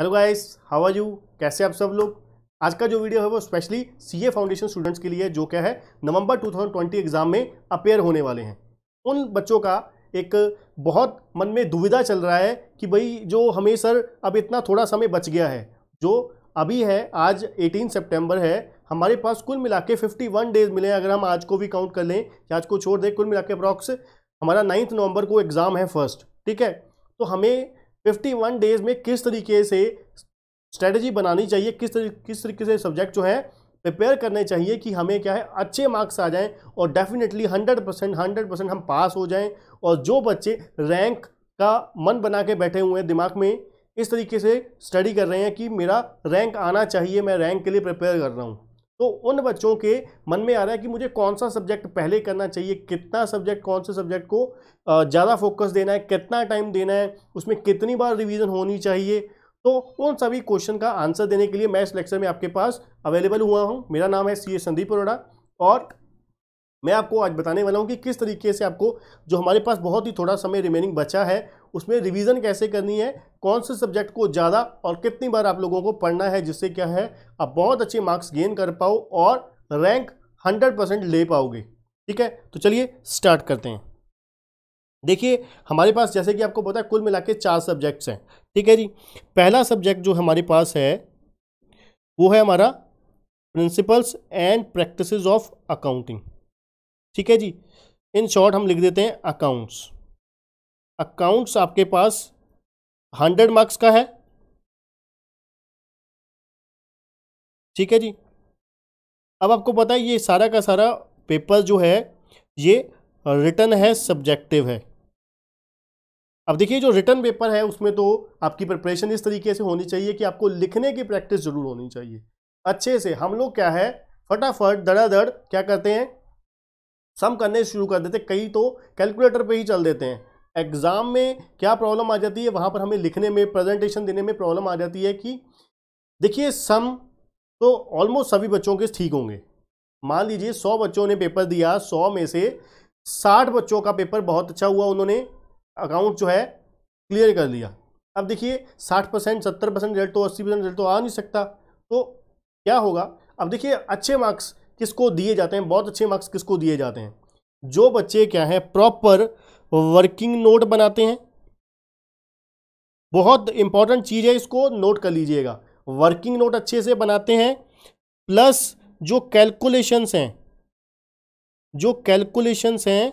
hello guys how are you कैसे आप सब लोग आज का जो वीडियो है वो स्पेशली सीए फाउंडेशन स्टूडेंट्स के लिए जो क्या है नवंबर 2020 एग्ज़ाम में अपेयर होने वाले हैं उन बच्चों का एक बहुत मन में दुविधा चल रहा है कि भाई जो हमें सर अब इतना थोड़ा समय बच गया है जो अभी है आज 18 सितंबर है हमारे पास कुल मिला के फिफ्टी डेज मिले अगर हम आज को भी काउंट कर लें या आज को छोड़ दें कुल मिला के अप्रॉक्स हमारा नाइन्थ नवंबर को एग्ज़ाम है फर्स्ट ठीक है तो हमें 51 डेज में किस तरीके से स्ट्रेटजी बनानी चाहिए किस तरीके किस तरीके से सब्जेक्ट जो है प्रिपेयर करने चाहिए कि हमें क्या है अच्छे मार्क्स आ जाएं और डेफिनेटली 100 परसेंट हंड्रेड परसेंट हम पास हो जाएं और जो बच्चे रैंक का मन बना के बैठे हुए हैं दिमाग में इस तरीके से स्टडी कर रहे हैं कि मेरा रैंक आना चाहिए मैं रैंक के लिए प्रिपेयर कर रहा हूँ तो उन बच्चों के मन में आ रहा है कि मुझे कौन सा सब्जेक्ट पहले करना चाहिए कितना सब्जेक्ट कौन से सब्जेक्ट को ज़्यादा फोकस देना है कितना टाइम देना है उसमें कितनी बार रिवीजन होनी चाहिए तो उन सभी क्वेश्चन का आंसर देने के लिए मैं इस लेक्चर में आपके पास अवेलेबल हुआ हूँ मेरा नाम है सी ए संदीप अरोड़ा और मैं आपको आज बताने वाला हूँ कि किस तरीके से आपको जो हमारे पास बहुत ही थोड़ा समय रिमेनिंग बचा है उसमें रिवीजन कैसे करनी है कौन से सब्जेक्ट को ज़्यादा और कितनी बार आप लोगों को पढ़ना है जिससे क्या है आप बहुत अच्छे मार्क्स गेन कर पाओ और रैंक हंड्रेड परसेंट ले पाओगे ठीक है तो चलिए स्टार्ट करते हैं देखिए हमारे पास जैसे कि आपको पता है कुल मिला के चार सब्जेक्ट्स हैं ठीक है जी पहला सब्जेक्ट जो हमारे पास है वो है हमारा principles and practices of accounting ठीक है जी इन शॉर्ट हम लिख देते हैं अकाउंट्स अकाउंट्स आपके पास हंड्रेड मार्क्स का है ठीक है जी अब आपको पता है ये सारा का सारा पेपर जो है ये रिटर्न है सब्जेक्टिव है अब देखिए जो रिटर्न पेपर है उसमें तो आपकी प्रिपरेशन इस तरीके से होनी चाहिए कि आपको लिखने की प्रैक्टिस जरूर होनी चाहिए अच्छे से हम लोग क्या है फटाफट दड़ादड़ क्या करते हैं सम करने शुरू कर देते कई तो कैलकुलेटर पर ही चल देते हैं एग्ज़ाम में क्या प्रॉब्लम आ जाती है वहाँ पर हमें लिखने में प्रेजेंटेशन देने में प्रॉब्लम आ जाती है कि देखिए सम तो ऑलमोस्ट सभी बच्चों के ठीक होंगे मान लीजिए सौ बच्चों ने पेपर दिया सौ में से साठ बच्चों का पेपर बहुत अच्छा हुआ उन्होंने अकाउंट जो है क्लियर कर लिया अब देखिए साठ परसेंट सत्तर परसेंट रिजल्ट तो अस्सी परसेंट रिजल्ट तो आ नहीं सकता तो क्या होगा अब देखिए अच्छे मार्क्स किसको दिए जाते हैं बहुत अच्छे मार्क्स किसको दिए जाते हैं जो बच्चे क्या हैं प्रॉपर वर्किंग नोट बनाते हैं बहुत इंपॉर्टेंट चीज़ है इसको नोट कर लीजिएगा वर्किंग नोट अच्छे से बनाते हैं प्लस जो कैलकुलेशंस हैं जो कैलकुलेशंस हैं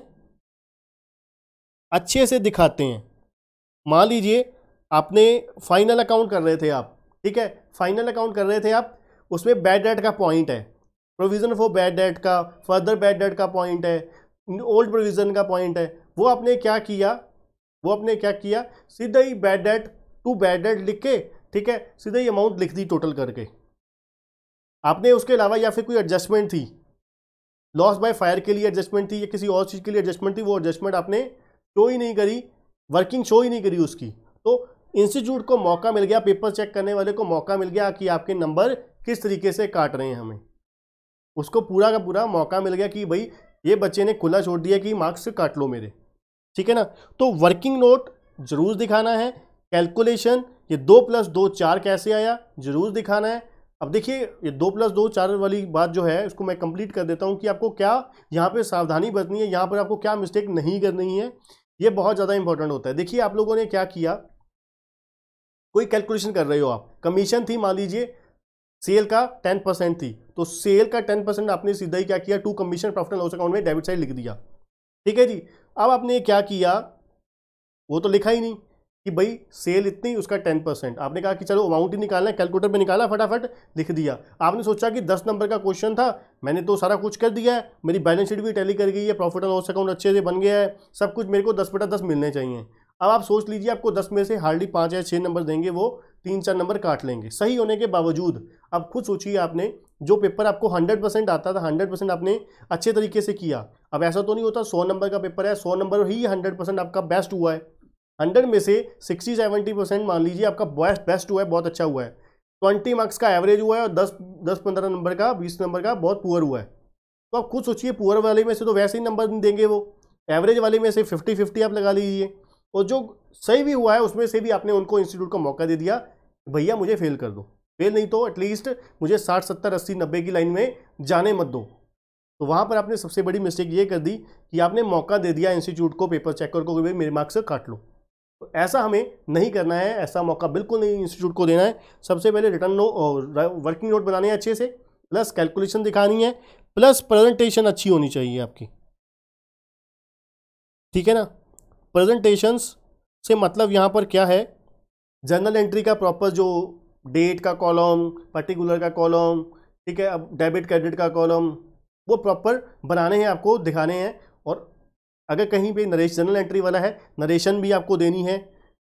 अच्छे से दिखाते हैं मान लीजिए आपने फाइनल अकाउंट कर रहे थे आप ठीक है फाइनल अकाउंट कर रहे थे आप उसमें बैड डेट का पॉइंट है प्रोविज़न फॉर बैड डेट का फर्दर बैड डेट का पॉइंट है ओल्ड प्रोविज़न का पॉइंट है वो आपने क्या किया वो आपने क्या किया सीधा ही bad debt to bad debt लिख के ठीक है सीधा ही अमाउंट लिख दी टोटल करके आपने उसके अलावा या फिर कोई एडजस्टमेंट थी लॉस बाय फायर के लिए एडजस्टमेंट थी या किसी और चीज़ के लिए एडजस्टमेंट थी वो एडजस्टमेंट आपने शो ही नहीं करी वर्किंग शो ही नहीं करी उसकी तो इंस्टीट्यूट को मौका मिल गया पेपर चेक करने वाले को मौका मिल गया कि आपके नंबर किस तरीके से काट रहे हैं हमें उसको पूरा का पूरा मौका मिल गया कि भाई ये बच्चे ने खुला छोड़ दिया कि मार्क्स काट लो मेरे ठीक है ना तो वर्किंग नोट जरूर दिखाना है कैलकुलेशन ये दो प्लस दो चार कैसे आया जरूर दिखाना है अब देखिए ये दो प्लस दो चार वाली बात जो है इसको मैं कंप्लीट कर देता हूँ कि आपको क्या यहाँ पे सावधानी बरतनी है यहाँ पर आपको क्या मिस्टेक नहीं करनी है ये बहुत ज़्यादा इंपॉर्टेंट होता है देखिए आप लोगों ने क्या किया कोई कैलकुलेशन कर रहे हो आप कमीशन थी मान लीजिए सेल का टेन परसेंट थी तो सेल का टेन परसेंट आपने सीधा ही क्या किया to commission profit and loss account में डेबिट साइड लिख दिया ठीक है जी अब आपने क्या किया वो तो लिखा ही नहीं कि भाई सेल इतनी उसका टेन परसेंट आपने कहा कि चलो अमाउंट ही निकालना है कैलकुलेटर पे निकाला फटाफट लिख दिया आपने सोचा कि दस नंबर का क्वेश्चन था मैंने तो सारा कुछ कर दिया है मेरी बैलेंस शीट भी टैली कर गई है प्रॉफिट एंड लॉस अकाउंट अच्छे से बन गया है सब कुछ मेरे को दस बटा दस मिलने चाहिए अब आप सोच लीजिए आपको दस में से हार्डली पाँच या छः नंबर देंगे वो तीन चार नंबर काट लेंगे सही होने के बावजूद अब खुद सोचिए आपने जो पेपर आपको हंड्रेड परसेंट आता था हंड्रेड परसेंट आपने अच्छे तरीके से किया अब ऐसा तो नहीं होता सौ नंबर का पेपर है सौ नंबर ही हंड्रेड परसेंट आपका बेस्ट हुआ है हंड्रेड में से सिक्सटी सेवेंटी परसेंट मान लीजिए आपका बेस्ट बेस्ट हुआ है बहुत अच्छा हुआ है ट्वेंटी मार्क्स का एवरेज हुआ है और दस दस पंद्रह नंबर का बीस नंबर का बहुत पुअर हुआ है तो आप खुद सोचिए पुअर वाले में से तो वैसे ही नंबर देंगे वो एवरेज वाले में से फिफ्टी फिफ्टी आप लगा लीजिए और जो सही भी हुआ है उसमें से भी आपने उनको इंस्टीट्यूट का मौका दे दिया भैया मुझे फेल कर दो फेल नहीं तो एटलीस्ट मुझे साठ सत्तर अस्सी नब्बे की लाइन में जाने मत दो तो वहाँ पर आपने सबसे बड़ी मिस्टेक ये कर दी कि आपने मौका दे दिया इंस्टीट्यूट को पेपर चेकर को कि भाई मेरे मार्क्स काट लो तो ऐसा हमें नहीं करना है ऐसा मौका बिल्कुल नहीं इंस्टीट्यूट को देना है सबसे पहले रिटर्न नो वर्किंग नोट बनाने है अच्छे से प्लस कैलकुलेशन दिखानी है प्लस प्रेजेंटेशन अच्छी होनी चाहिए आपकी ठीक है ना प्रेजेंटेशंस से मतलब यहाँ पर क्या है जर्नल एंट्री का प्रॉपर जो डेट का कॉलम पर्टिकुलर का कॉलम ठीक है अब डेबिट क्रेडिट का कॉलम वो प्रॉपर बनाने हैं आपको दिखाने हैं और अगर कहीं भी नरेश जनरल एंट्री वाला है नरेशन भी आपको देनी है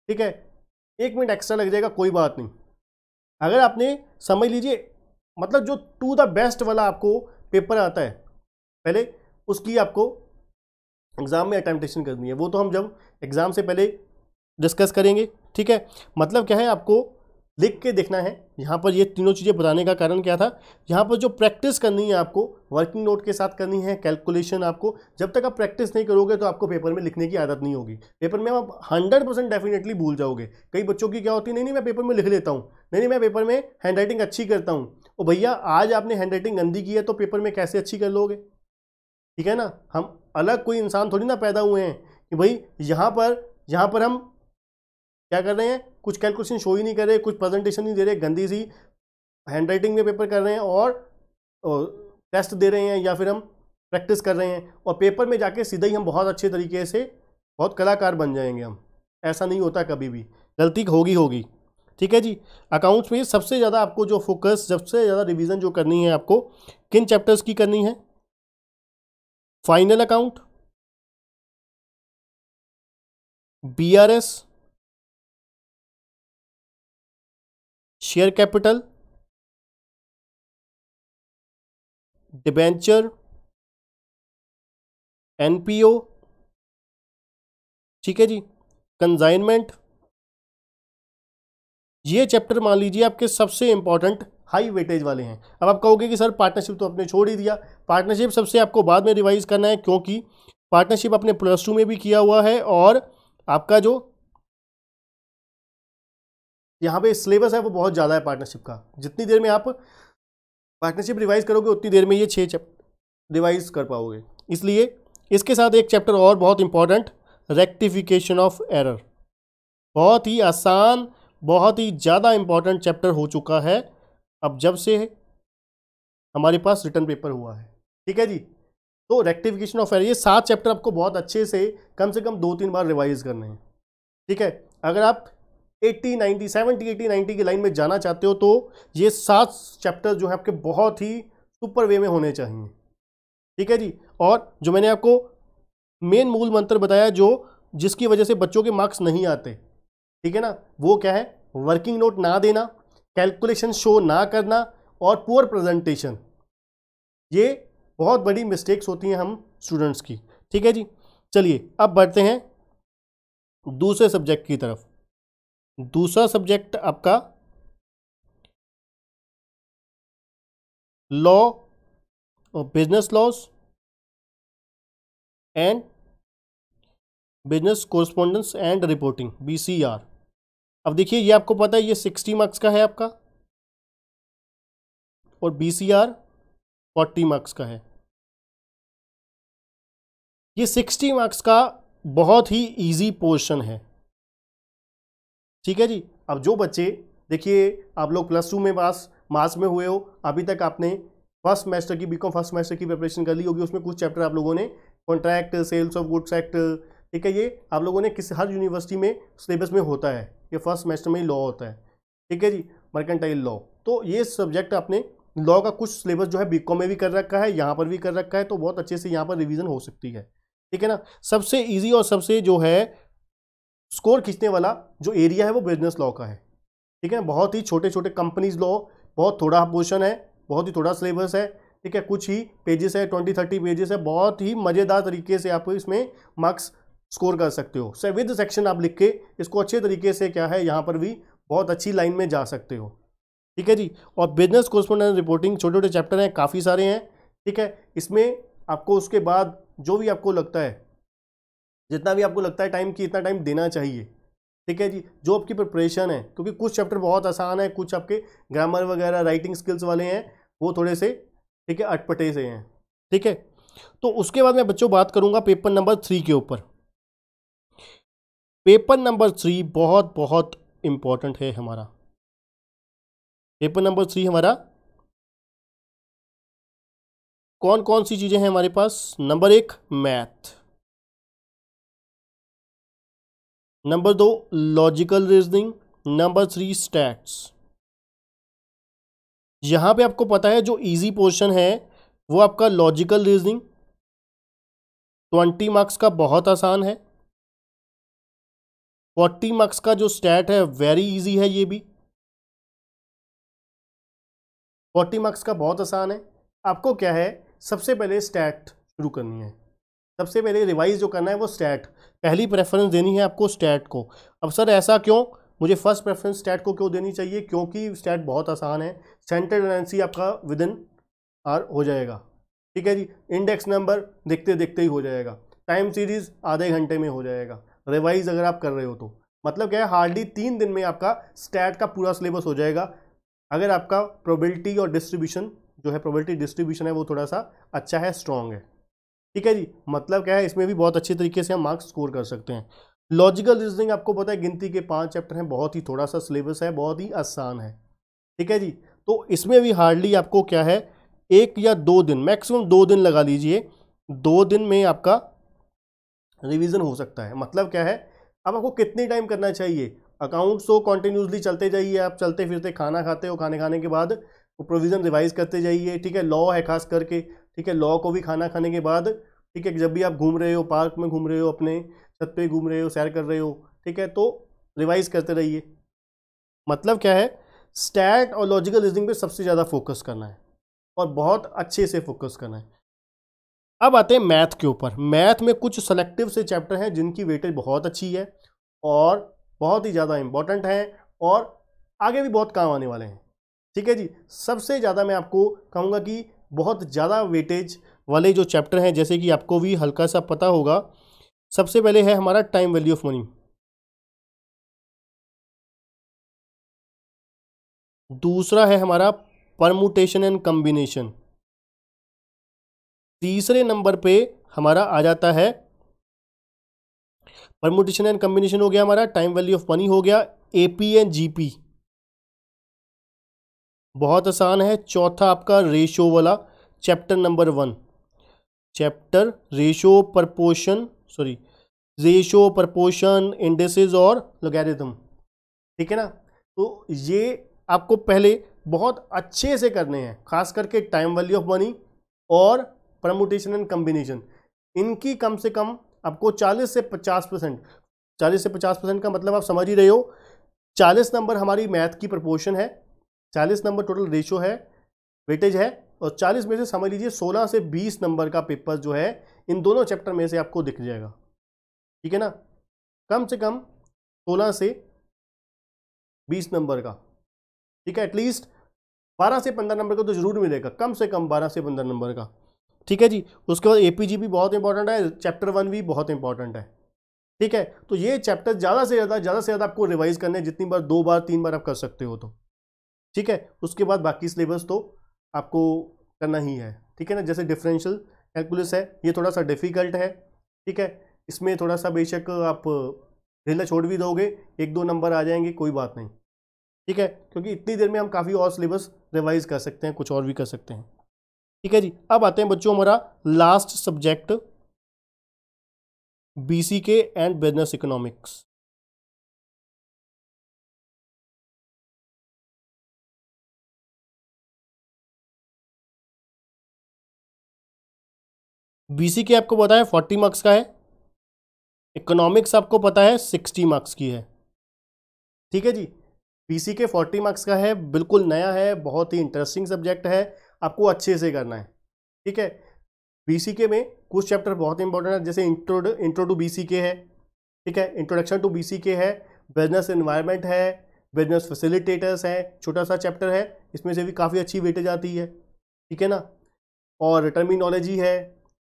ठीक है एक मिनट एक्स्ट्रा लग जाएगा कोई बात नहीं अगर आपने समझ लीजिए मतलब जो टू द बेस्ट वाला आपको पेपर आता है पहले उसकी आपको एग्ज़ाम में अटैम्पटेशन करनी है वो तो हम जब एग्ज़ाम से पहले डिस्कस करेंगे ठीक है मतलब क्या है आपको लिख के देखना है यहाँ पर ये तीनों चीज़ें बताने का कारण क्या था यहाँ पर जो प्रैक्टिस करनी है आपको वर्किंग नोट के साथ करनी है कैलकुलेशन आपको जब तक आप प्रैक्टिस नहीं करोगे तो आपको पेपर में लिखने की आदत नहीं होगी पेपर में आप हंड्रेड परसेंट डेफिनेटली भूल जाओगे कई बच्चों की क्या होती है नहीं नहीं मैं पेपर में लिख लेता हूँ नहीं नहीं मैं पेपर में हैंड राइटिंग अच्छी करता हूँ ओ भैया आज आपने हैंड गंदी की है तो पेपर में कैसे अच्छी कर लोगे ठीक है ना हम अलग कोई इंसान थोड़ी ना पैदा हुए हैं कि भाई यहाँ पर यहाँ पर हम क्या कर रहे हैं कुछ कैलकुलेशन शो ही नहीं कर रहे कुछ प्रेजेंटेशन नहीं दे रहे गंदी सी हैंड राइटिंग में पेपर कर रहे हैं और, टेस्ट दे रहे हैं या फिर हम प्रैक्टिस कर रहे हैं और पेपर में जाके सीधा ही हम बहुत अच्छे तरीके से बहुत कलाकार बन जाएंगे हम ऐसा नहीं होता कभी भी गलती होगी होगी ठीक है जी अकाउंट्स में सबसे ज़्यादा आपको जो फोकस सबसे ज़्यादा रिवीजन जो करनी है आपको किन चैप्टर्स की करनी है final account BRS share capital debenture NPO ठीक है जी कंजाइनमेंट ये चैप्टर मान लीजिए आपके सबसे इंपॉर्टेंट हाई वेटेज वाले हैं अब आप कहोगे कि सर पार्टनरशिप तो आपने छोड़ ही दिया पार्टनरशिप सबसे आपको बाद में रिवाइज करना है क्योंकि पार्टनरशिप आपने प्लस टू में भी किया हुआ है और आपका जो यहाँ पे सिलेबस है वो बहुत ज़्यादा है पार्टनरशिप का जितनी देर में आप पार्टनरशिप रिवाइज करोगे उतनी देर में ये छः चैप्टर रिवाइज कर पाओगे इसलिए इसके साथ एक चैप्टर और बहुत इंपॉर्टेंट रेक्टिफिकेशन ऑफ एरर बहुत ही आसान बहुत ही ज़्यादा इम्पॉर्टेंट चैप्टर हो चुका है अब जब से है हमारे पास रिटर्न पेपर हुआ है ठीक है जी तो रेक्टिफिकेशन ऑफ एरर ये सात चैप्टर आपको बहुत अच्छे से कम से कम दो तीन बार रिवाइज करने हैं ठीक है अगर आप 80, 90, 70, 80, 90 की लाइन में जाना चाहते हो तो ये सात चैप्टर जो है आपके बहुत ही सुपर वे में होने चाहिए ठीक है जी और जो मैंने आपको मेन मूल मंत्र बताया जो जिसकी वजह से बच्चों के मार्क्स नहीं आते ठीक है ना वो क्या है वर्किंग नोट ना देना कैलकुलेशन शो ना करना और पुअर प्रेजेंटेशन ये बहुत बड़ी मिस्टेक्स होती हैं हम स्टूडेंट्स की ठीक है जी चलिए अब बढ़ते हैं दूसरे सब्जेक्ट की तरफ दूसरा सब्जेक्ट आपका लॉ और business laws and business correspondence and reporting B C R अब देखिए ये आपको पता है ये सिक्सटी मार्क्स का है आपका और B C R forty marks का है ये सिक्सटी मार्क्स का बहुत ही इजी पोर्शन है ठीक है जी अब जो बच्चे देखिए आप लोग प्लस टू में पास मार्च में हुए हो अभी तक आपने फर्स्ट सेमेस्टर की बीकॉम फर्स्ट सेमेस्टर की प्रिपरेशन कर ली होगी उसमें कुछ चैप्टर आप लोगों ने contract sales of goods act ठीक है ये आप लोगों ने किस हर यूनिवर्सिटी में सिलेबस में होता है ये फर्स्ट सेमेस्टर में ही लॉ होता है ठीक है जी मर्केंटाइल लॉ तो ये सब्जेक्ट आपने लॉ का कुछ सिलेबस जो है बी में भी कर रखा है यहाँ पर भी कर रखा है तो बहुत अच्छे से यहाँ पर रिविज़न हो सकती है ठीक है ना सबसे ईजी और सबसे जो है स्कोर खींचने वाला जो एरिया है वो बिजनेस लॉ का है ठीक है बहुत ही छोटे छोटे कंपनीज लॉ बहुत थोड़ा पोर्शन है बहुत ही थोड़ा सिलेबस है ठीक है कुछ ही पेजेस है ट्वेंटी थर्टी पेजेस है बहुत ही मज़ेदार तरीके से आपको इसमें मार्क्स स्कोर कर सकते हो से विद सेक्शन आप लिख के इसको अच्छे तरीके से क्या है यहाँ पर भी बहुत अच्छी लाइन में जा सकते हो ठीक है जी और बिजनेस कोरस्पोंडेंस रिपोर्टिंग छोटे छोटे चैप्टर हैं काफ़ी सारे हैं ठीक है इसमें आपको उसके बाद जो भी आपको लगता है जितना भी आपको लगता है टाइम कि इतना टाइम देना चाहिए ठीक है जी जो आपकी प्रिपरेशन है क्योंकि कुछ चैप्टर बहुत आसान है कुछ आपके ग्रामर वगैरह राइटिंग स्किल्स वाले हैं वो थोड़े से ठीक है अटपटे से हैं ठीक है तो उसके बाद मैं बच्चों बात करूँगा पेपर नंबर थ्री के ऊपर पेपर नंबर थ्री बहुत बहुत इंपॉर्टेंट है हमारा पेपर नंबर थ्री हमारा कौन कौन सी चीज़ें हैं हमारे पास नंबर एक मैथ नंबर दो लॉजिकल रीजनिंग नंबर थ्री स्टैट्स यहां पे आपको पता है जो इजी पोर्शन है वो आपका लॉजिकल रीजनिंग ट्वेंटी मार्क्स का बहुत आसान है फोर्टी मार्क्स का जो स्टैट है वेरी इजी है ये भी फोर्टी मार्क्स का बहुत आसान है आपको क्या है सबसे पहले स्टैट शुरू करनी है सबसे पहले रिवाइज जो करना है वो स्टैट पहली प्रेफरेंस देनी है आपको स्टैट को अब सर ऐसा क्यों मुझे फर्स्ट प्रेफरेंस स्टैट को क्यों देनी चाहिए क्योंकि स्टैट बहुत आसान है सेंटर करेंसी आपका विद इन आर हो जाएगा ठीक है जी इंडेक्स नंबर देखते देखते ही हो जाएगा टाइम सीरीज़ आधे घंटे में हो जाएगा रिवाइज अगर आप कर रहे हो तो मतलब क्या है हार्डली तीन दिन में आपका स्टैट का पूरा सिलेबस हो जाएगा अगर आपका प्रोबेबिलिटी और डिस्ट्रीब्यूशन जो है प्रोबेबिलिटी डिस्ट्रीब्यूशन है वो थोड़ा सा अच्छा है स्ट्रॉन्ग है ठीक है जी मतलब क्या है इसमें भी बहुत अच्छे तरीके से हम मार्क्स स्कोर कर सकते हैं लॉजिकल रीजनिंग आपको पता है गिनती के पाँच चैप्टर हैं बहुत ही थोड़ा सा सिलेबस है बहुत ही आसान है ठीक है जी तो इसमें भी हार्डली आपको क्या है एक या दो दिन मैक्सिमम दो दिन लगा लीजिए दो दिन में आपका रिवीजन हो सकता है मतलब क्या है अब आपको कितने टाइम करना चाहिए अकाउंट्स सो कॉन्टीन्यूसली चलते जाइए आप चलते फिरते खाना खाते हो खाने खाने के बाद वो प्रोविज़न रिवाइज करते जाइए ठीक है लॉ है खास करके ठीक है लॉ को भी खाना खाने के बाद ठीक है जब भी आप घूम रहे हो पार्क में घूम रहे हो अपने छत पे घूम रहे हो सैर कर रहे हो ठीक है तो रिवाइज करते रहिए मतलब क्या है स्टैट और लॉजिकल रीजनिंग पर सबसे ज़्यादा फोकस करना है और बहुत अच्छे से फोकस करना है अब आते हैं मैथ के ऊपर मैथ में कुछ सेलेक्टिव से चैप्टर हैं जिनकी वेटेज बहुत अच्छी है और बहुत ही ज़्यादा इम्पॉर्टेंट हैं और आगे भी बहुत काम आने वाले हैं ठीक है जी सबसे ज़्यादा मैं आपको कहूँगा कि बहुत ज़्यादा वेटेज वाले जो चैप्टर हैं जैसे कि आपको भी हल्का सा पता होगा सबसे पहले है हमारा टाइम वैल्यू ऑफ मनी दूसरा है हमारा परमुटेशन एंड कम्बिनेशन तीसरे नंबर पे हमारा आ जाता है परमोटेशन एंड कम्बिनेशन हो गया हमारा टाइम वैल्यू ऑफ मनी हो गया एपी एंड जीपी बहुत आसान है चौथा आपका रेशो वाला chapter number one chapter ratio proportion sorry ratio proportion indices और लोगेरिथम ठीक है ना तो ये आपको पहले बहुत अच्छे से करने हैं खास करके टाइम वैल्यू ऑफ मनी और प्रमोटेशन एंड कम्बिनेशन इनकी कम से कम आपको 40 से 50 परसेंट चालीस से 50 परसेंट का मतलब आप समझ ही रहे हो 40 नंबर हमारी मैथ की प्रपोर्शन है 40 नंबर टोटल रेशो है वेटेज है और 40 में से समझ लीजिए 16 से 20 नंबर का पेपर जो है इन दोनों चैप्टर में से आपको दिख जाएगा ठीक है ना कम से कम 16 से 20 नंबर का ठीक है एटलीस्ट 12 से 15 नंबर का तो जरूर मिलेगा कम से कम 12 से 15 नंबर का ठीक है जी उसके बाद ए भी बहुत इंपॉर्टेंट है चैप्टर वन भी बहुत इंपॉर्टेंट है ठीक है तो ये चैप्टर ज़्यादा से ज़्यादा ज़्यादा से ज़्यादा आपको रिवाइज करने जितनी बार दो बार तीन बार आप कर सकते हो तो ठीक है उसके बाद बाकी सिलेबस तो आपको करना ही है ठीक है ना जैसे डिफरेंशियल कैलकुलस है ये थोड़ा सा डिफ़िकल्ट है ठीक है इसमें थोड़ा सा बेशक आप ढीला छोड़ भी दोगे एक दो नंबर आ जाएंगे कोई बात नहीं ठीक है क्योंकि इतनी देर में हम काफ़ी और सिलेबस रिवाइज़ कर सकते हैं कुछ और भी कर सकते हैं ठीक है जी अब आते हैं बच्चों हमारा last subject BC K and business economics BC K आपको पता है फोर्टी मार्क्स का है इकोनॉमिक्स आपको पता है सिक्सटी मार्क्स की है ठीक है जी बीसी के फोर्टी मार्क्स का है बिल्कुल नया है बहुत ही इंटरेस्टिंग सब्जेक्ट है आपको अच्छे से करना है ठीक है बी में कुछ चैप्टर बहुत इंपॉर्टेंट है जैसे इंट्रोड इंट्रो टू बी है ठीक है इंट्रोडक्शन टू बी है बिजनेस इन्वायरमेंट है बिजनेस फैसिलिटेटर्स है छोटा सा चैप्टर है इसमें से भी काफ़ी अच्छी वेटेज आती है ठीक है ना और टर्मिनोलॉजी है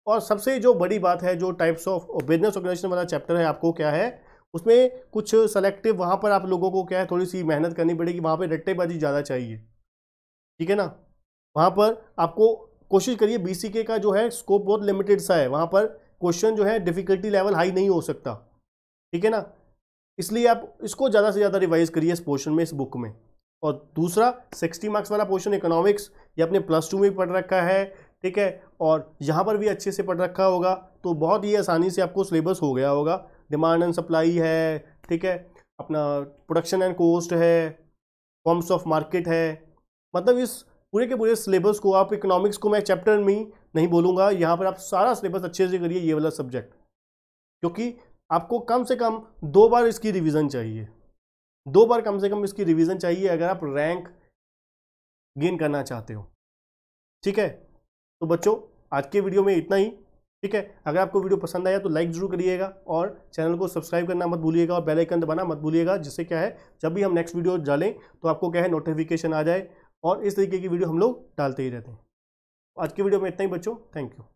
और सबसे जो बड़ी बात है जो टाइप्स ऑफ बिजनेस ऑर्गेनाइजेशन वाला चैप्टर है आपको क्या है उसमें कुछ सेलेक्टिव वहाँ पर आप लोगों को क्या है थोड़ी सी मेहनत करनी पड़ेगी वहाँ पर रट्टेबाजी ज़्यादा चाहिए ठीक है ना वहाँ पर आपको कोशिश करिए बी का जो है स्कोप बहुत लिमिटेड सा है वहाँ पर क्वेश्चन जो है डिफिकल्टी लेवल हाई नहीं हो सकता ठीक है ना इसलिए आप इसको ज़्यादा से ज़्यादा रिवाइज करिए इस पोर्शन में इस बुक में और दूसरा सिक्सटी मार्क्स वाला पोर्शन इकोनॉमिक्स ये अपने प्लस टू में भी पढ़ रखा है ठीक है और यहाँ पर भी अच्छे से पढ़ रखा होगा तो बहुत ही आसानी से आपको सिलेबस हो गया होगा डिमांड एंड सप्लाई है ठीक है अपना प्रोडक्शन एंड कोस्ट है फॉर्म्स ऑफ मार्केट है मतलब इस पूरे के पूरे सिलेबस को आप इकोनॉमिक्स को मैं चैप्टर में नहीं बोलूँगा यहाँ पर आप सारा सिलेबस अच्छे से करिए ये वाला सब्जेक्ट क्योंकि आपको कम से कम दो बार इसकी रिविज़न चाहिए दो बार कम से कम इसकी रिविज़न चाहिए अगर आप रैंक गेन करना चाहते हो ठीक है तो बच्चों आज के वीडियो में इतना ही ठीक है अगर आपको वीडियो पसंद आया तो लाइक जरूर करिएगा और चैनल को सब्सक्राइब करना मत भूलिएगा और बेल आइकन दबाना मत भूलिएगा जिससे क्या है जब भी हम नेक्स्ट वीडियो डालें तो आपको क्या है नोटिफिकेशन आ जाए और इस तरीके की वीडियो हम लोग डालते ही रहते हैं आज की वीडियो में इतना ही बच्चों थैंक यू